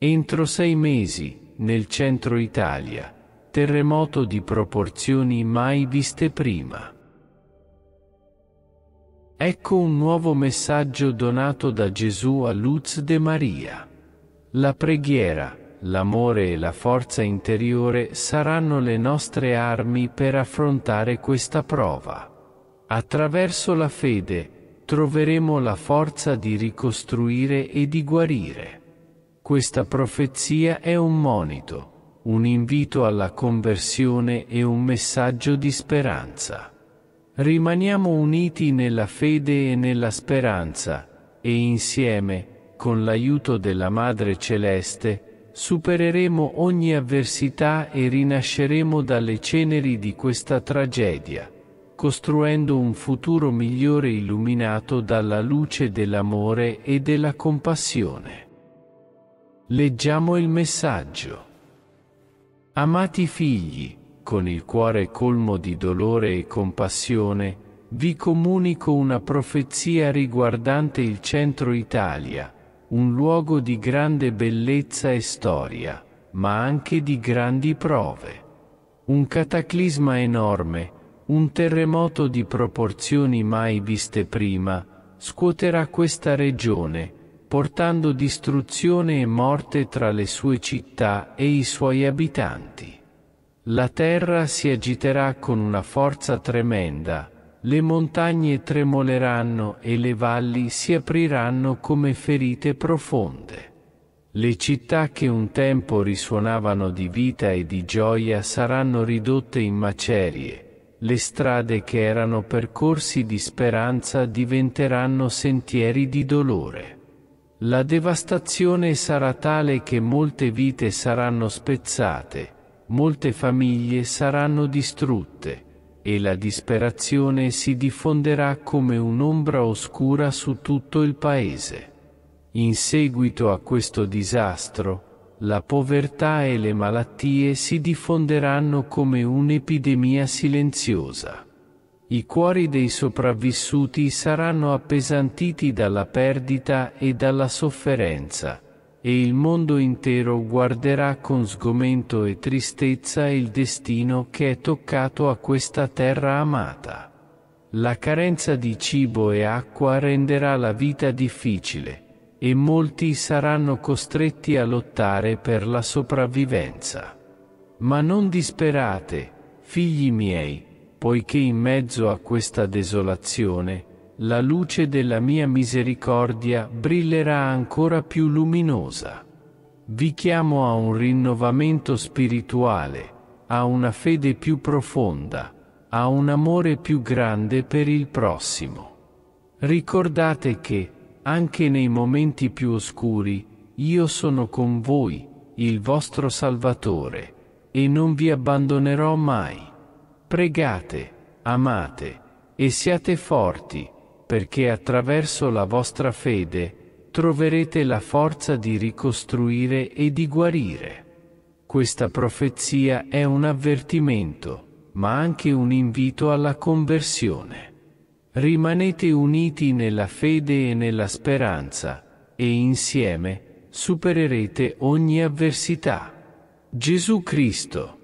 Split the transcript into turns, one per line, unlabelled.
Entro sei mesi, nel centro Italia, terremoto di proporzioni mai viste prima. Ecco un nuovo messaggio donato da Gesù a Luz de Maria. La preghiera, l'amore e la forza interiore saranno le nostre armi per affrontare questa prova. Attraverso la fede, troveremo la forza di ricostruire e di guarire. Questa profezia è un monito, un invito alla conversione e un messaggio di speranza. Rimaniamo uniti nella fede e nella speranza, e insieme, con l'aiuto della Madre Celeste, supereremo ogni avversità e rinasceremo dalle ceneri di questa tragedia, costruendo un futuro migliore illuminato dalla luce dell'amore e della compassione. Leggiamo il messaggio. Amati figli, con il cuore colmo di dolore e compassione, vi comunico una profezia riguardante il centro Italia, un luogo di grande bellezza e storia, ma anche di grandi prove. Un cataclisma enorme, un terremoto di proporzioni mai viste prima, scuoterà questa regione, portando distruzione e morte tra le sue città e i suoi abitanti. La terra si agiterà con una forza tremenda, le montagne tremoleranno e le valli si apriranno come ferite profonde. Le città che un tempo risuonavano di vita e di gioia saranno ridotte in macerie, le strade che erano percorsi di speranza diventeranno sentieri di dolore. La devastazione sarà tale che molte vite saranno spezzate, molte famiglie saranno distrutte, e la disperazione si diffonderà come un'ombra oscura su tutto il paese. In seguito a questo disastro, la povertà e le malattie si diffonderanno come un'epidemia silenziosa. I cuori dei sopravvissuti saranno appesantiti dalla perdita e dalla sofferenza, e il mondo intero guarderà con sgomento e tristezza il destino che è toccato a questa terra amata. La carenza di cibo e acqua renderà la vita difficile, e molti saranno costretti a lottare per la sopravvivenza. Ma non disperate, figli miei, poiché in mezzo a questa desolazione, la luce della mia misericordia brillerà ancora più luminosa. Vi chiamo a un rinnovamento spirituale, a una fede più profonda, a un amore più grande per il prossimo. Ricordate che, anche nei momenti più oscuri, io sono con voi, il vostro Salvatore, e non vi abbandonerò mai. Pregate, amate, e siate forti, perché attraverso la vostra fede troverete la forza di ricostruire e di guarire. Questa profezia è un avvertimento, ma anche un invito alla conversione. Rimanete uniti nella fede e nella speranza, e insieme supererete ogni avversità. Gesù Cristo